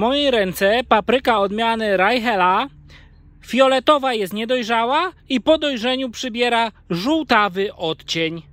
mojej ręce papryka odmiany Reichela fioletowa jest niedojrzała i po dojrzeniu przybiera żółtawy odcień.